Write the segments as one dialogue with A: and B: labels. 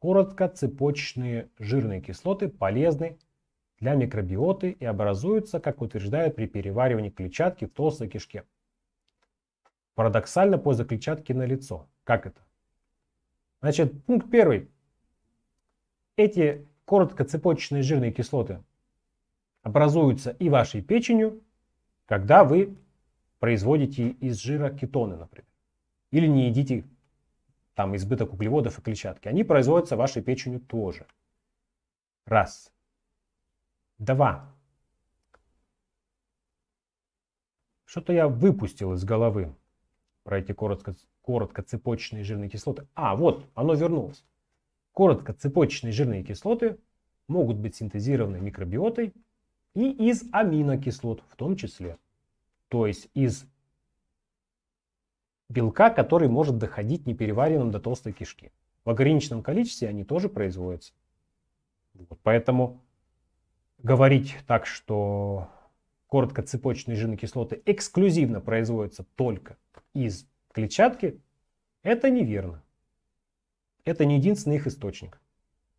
A: Короткоцепочные жирные кислоты полезны для микробиоты и образуются, как утверждают при переваривании клетчатки в толстой кишке. Парадоксально польза клетчатки на лицо. Как это? Значит, пункт первый. Эти короткоцепочные жирные кислоты образуются и вашей печенью, когда вы производите из жира кетоны, например, или не едите там избыток углеводов и клетчатки, они производятся вашей печенью тоже. Раз. Два. Что-то я выпустил из головы про эти коротко, короткоцепочные жирные кислоты. А, вот, оно вернулось. Короткоцепочные жирные кислоты могут быть синтезированы микробиотой и из аминокислот в том числе. То есть из белка, который может доходить непереваренным до толстой кишки. В ограниченном количестве они тоже производятся. Вот, поэтому говорить так, что короткоцепочные жирные кислоты эксклюзивно производятся только из клетчатки, это неверно. Это не единственный их источник.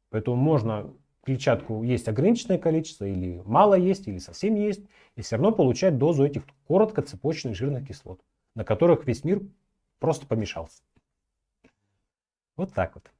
A: Поэтому можно клетчатку есть ограниченное количество, или мало есть, или совсем есть, и все равно получать дозу этих короткоцепочных жирных кислот, на которых весь мир Просто помешался. Вот так вот.